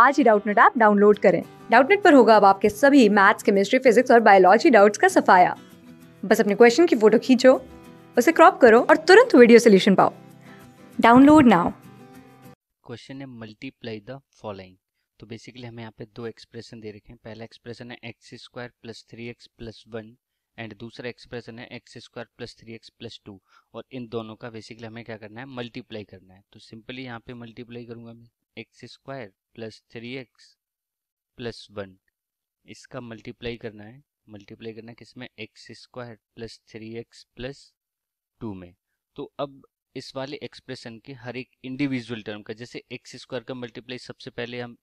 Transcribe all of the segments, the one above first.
आज ही Doubtnut app download करें डाउटनेट पर होगा अब आपके सभी मैथ्स केमिस्ट्री फिजिक्स और बायोलॉजी डाउट्स का सफाया बस अपने क्वेश्चन की फोटो खींचो उसे क्रॉप करो और तुरंत वीडियो सोल्यूशन पाओ डाउनलोड नाउ क्वेश्चन है मल्टीप्लाई द फॉलोइंग तो बेसिकली हमें यहाँ पे दो एक्सप्रेशन दे रखे हैं पहला एक्सप्रेशन है x square plus three x plus one and दूसरा एक्सप्रेशन है x square plus three x plus two और इन दोनों का बेसिकली हमें क्या करना है मल्टीप्लाई करना है तो सिंपली यहाँ पे मल्टीप्लाई करूंगा मैं x square plus three x plus one इसका मल्टीप्लाई करना है मल्टीप्लाई करना है किसमें x square plus three x plus two में तो अब इस वाले एक्सप्रेशन के हर एक इंडिविजुअल टर्म का जैसे एक्स स्क्वायर का मल्टीप्लाई सबसे पहले हम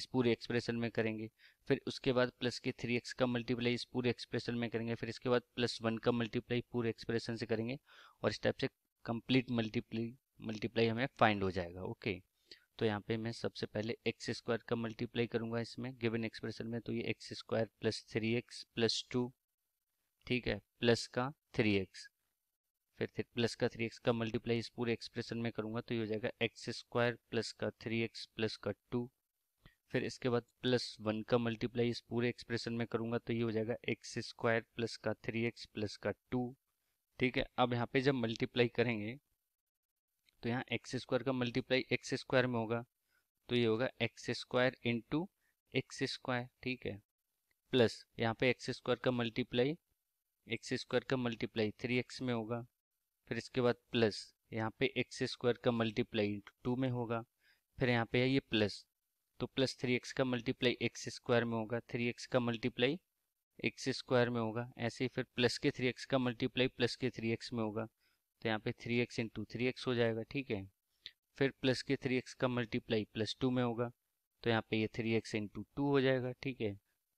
इस पूरे एक्सप्रेशन में करेंगे फिर उसके बाद प्लस के थ्री एक्स का मल्टीप्लाई इस पूरे एक्सप्रेशन में करेंगे फिर इसके बाद प्लस वन का मल्टीप्लाई पूरे एक्सप्रेशन से करेंगे और इस टाइप से कंप्लीट मल्टीप्ली मल्टीप्लाई हमें फाइंड हो जाएगा ओके तो यहाँ पे मैं सबसे पहले एक्स स्क्वायर का मल्टीप्लाई करूंगा इसमें गिवन एक्सप्रेशन में तो ये x square plus three x plus two ठीक है प्लस का थ्री एक्स फिर प्लस का थ्री एक्स का मल्टीप्लाई इस पूरे एक्सप्रेशन में करूंगा तो ये हो जाएगा एक्स स्क्वायर प्लस का थ्री एक्स प्लस का टू फिर इसके बाद प्लस वन का मल्टीप्लाई इस पूरे एक्सप्रेशन में करूंगा तो ये हो जाएगा एक्स स्क्वायर प्लस का थ्री एक्स प्लस का टू ठीक है अब यहाँ पे जब मल्टीप्लाई करेंगे तो यहाँ एक्स स्क्वायर का मल्टीप्लाई एक्स स्क्वायर में होगा तो ये होगा x square into x square ठीक है प्लस यहाँ पे एक्स स्क्वायर का मल्टीप्लाई एक्स स्क्वायर का मल्टीप्लाई थ्री एक्स में होगा फिर इसके बाद प्लस यहाँ पे एक्स स्क्वायर का मल्टीप्लाई इंटू टू में होगा फिर यहाँ पे है ये प्लस तो प्लस थ्री एक्स का मल्टीप्लाई एक्स स्क्वायर में होगा थ्री एक्स का मल्टीप्लाई एक्स स्क्वायर में होगा ऐसे ही फिर प्लस के थ्री एक्स का मल्टीप्लाई प्लस के थ्री एक्स में होगा तो यहाँ पे three x into three x हो जाएगा ठीक है फिर प्लस के थ्री एक्स का मल्टीप्लाई प्लस टू में होगा तो यहाँ पे ये थ्री एक्स इंटू टू हो जाएगा ठीक है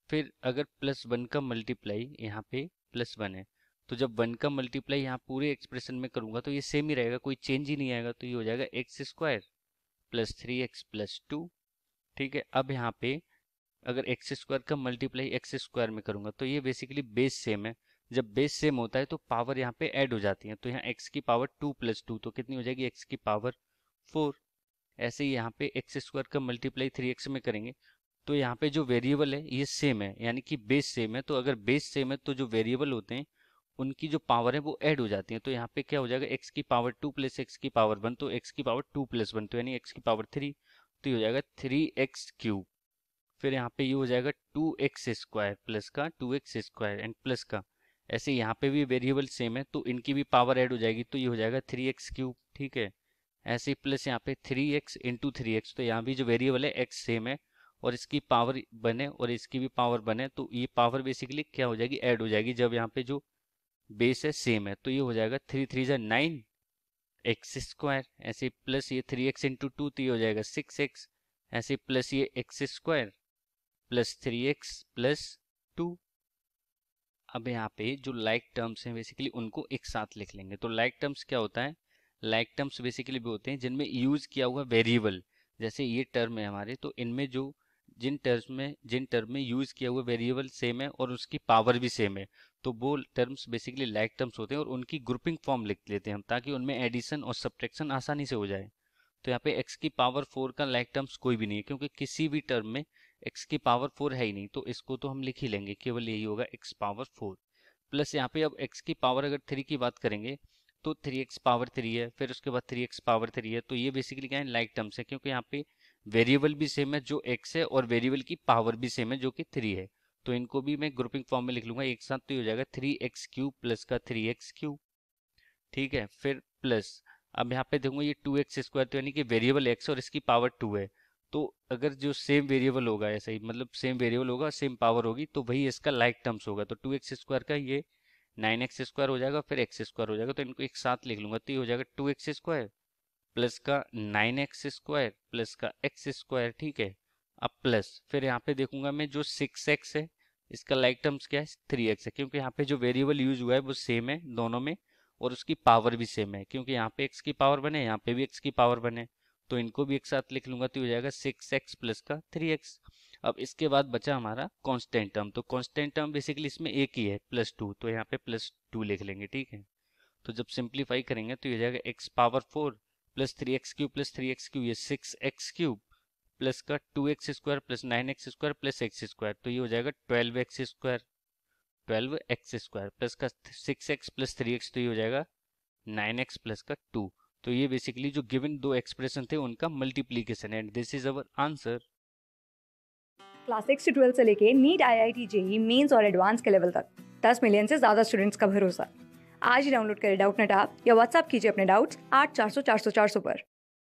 फिर अगर प्लस वन का मल्टीप्लाई यहाँ पे प्लस वन है तो जब वन का मल्टीप्लाई यहाँ पूरे एक्सप्रेशन में करूँगा तो ये सेम ही रहेगा कोई चेंज ही नहीं आएगा तो ये हो जाएगा x square plus three x plus two ठीक है अब यहाँ पे अगर एक्स स्क्वायर का मल्टीप्लाई एक्स स्क्वायर में करूँगा तो ये बेसिकली बेस सेम है जब बेस सेम होता है तो पावर यहाँ पे ऐड हो जाती है तो यहाँ एक्स की पावर टू प्लस टू तो कितनी हो जाएगी एक्स की पावर फोर ऐसे ही यहाँ पे एक्स स्क्वायर का मल्टीप्लाई थ्री एक्स में करेंगे तो यहाँ पे जो वेरिएबल है ये सेम है यानी कि बेस सेम है तो अगर बेस सेम है तो जो वेरिएबल होते हैं उनकी जो पावर है वो ऐड हो जाती है तो यहाँ पे क्या हो जाएगा एक्स की पावर टू प्लस एक्स की पावर वन तो एक्स की पावर टू प्लस वन तो यानी एक्स की पावर थ्री तो ये हो जाएगा थ्री एक्स क्यूब फिर यहाँ पे ये हो जाएगा टू एक्स स्क्वायर प्लस का two x square and plus का ऐसे यहाँ पे भी वेरिएबल सेम है तो इनकी भी पावर ऐड हो जाएगी तो ये हो जाएगा थ्री एक्स क्यूब ठीक है ऐसे प्लस यहाँ पे three x into three x तो यहाँ भी जो वेरिएबल है एक्स सेम है और इसकी पावर बने और इसकी भी पावर बने तो ये पावर बेसिकली क्या हो जाएगी ऐड हो जाएगी जब यहाँ पे जो बेस है सेम है तो ये हो जाएगा थ्री थ्री जै नाइन एक्स स्क्वायर ऐसे प्लस ये थ्री एक्स इंटू टू तो ये हो जाएगा सिक्स एक्स ऐसे प्लस ये x square plus three x plus two अब यहाँ पे जो लाइक like टर्म्स हैं बेसिकली उनको एक साथ लिख लेंगे तो लाइक like टर्म्स क्या होता है लाइक like टर्म्स बेसिकली भी होते हैं जिनमें यूज किया हुआ वेरिएबल जैसे ये टर्म है हमारे तो इनमें जो जिन टर्म्स में जिन टर्म में यूज किया हुआ वेरिएबल सेम है और उसकी पावर भी सेम है तो वो टर्म्स बेसिकली लाइक टर्म्स होते हैं और उनकी ग्रुपिंग फॉर्म लिख लेते हैं हम ताकि उनमें एडिशन और सब्ट्रैक्शन आसानी से हो जाए तो यहाँ पे एक्स की पावर फोर का लाइक टर्म्स कोई भी नहीं है क्योंकि किसी भी टर्म में एक्स की पावर फोर है ही नहीं तो इसको तो हम लिख ही लेंगे केवल यही होगा एक्स पावर फोर प्लस यहाँ पे अब एक्स की पावर अगर थ्री की बात करेंगे तो थ्री एक्स पावर थ्री है फिर उसके बाद थ्री एक्स पावर थ्री है तो ये बेसिकली क्या है लाइक टर्म्स है क्योंकि यहाँ पे वेरिएबल भी सेम है जो एक्स है और वेरिएबल की पावर भी सेम है जो कि थ्री है तो इनको भी मैं ग्रुपिंग फॉर्म में लिख लूंगा एक साथ तो ये हो जाएगा थ्री एक्स क्यू प्लस का थ्री एक्स क्यू ठीक है फिर प्लस अब यहाँ पे देखूंगा ये टू एक्स स्क्वायर तो यानी कि वेरिएबल एक्स और इसकी पावर टू है तो अगर जो सेम वेरिएबल होगा ऐसा ही मतलब सेम वेरिएबल होगा सेम पावर होगी तो वही इसका लाइक टर्म्स होगा तो टू एक्स स्क्वायर का ये नाइन एक्स स्क्वायर हो जाएगा फिर एक्स स्क्वायर हो जाएगा तो इनको एक साथ लिख लूंगा तो ये हो जाएगा टू एक्स स्क्वायर प्लस का नाइन एक्स स्क्वायर प्लस का एक्स स्क्वायर ठीक है अब प्लस फिर यहाँ पे देखूंगा मैं जो सिक्स एक्स है इसका लाइक टर्म्स क्या है थ्री एक्स है क्योंकि यहाँ पे जो वेरिएबल यूज हुआ है वो सेम है दोनों में और उसकी पावर भी सेम है क्योंकि यहाँ पे एक्स की पावर बने यहाँ पे भी एक्स की पावर बने तो इनको भी एक साथ लिख लूंगा तो हो जाएगा सिक्स एक्स प्लस का थ्री एक्स अब इसके बाद बचा हमारा कॉन्स्टेंट टर्म तो कॉन्स्टेंट टर्म बेसिकली इसमें एक ही है प्लस टू तो यहाँ पे प्लस टू लिख लेंगे ठीक है तो जब सिंप्लीफाई करेंगे तो ये जाएगा x power four plus three x cube plus three x cube ये सिक्स एक्स क्यूब प्लस का two x square plus nine x square plus x square तो ये हो जाएगा twelve x square twelve x square plus का six x plus three x तो ये हो जाएगा नाइन एक्स प्लस का टू तो ये बेसिकली जो गिवन दो एक्सप्रेशन थे उनका multiplication and this is our answer class six से ट्वेल्थ से लेके NEET I I T JEE Mains और एडवांस के लेवल तक दस मिलियन से ज्यादा स्टूडेंट्स का भरोसा आज ही डाउनलोड करें डाउट नेट आप या व्हाट्सअप कीजिए अपने डाउट्स आठ चार सौ चार सौ चार सौ पर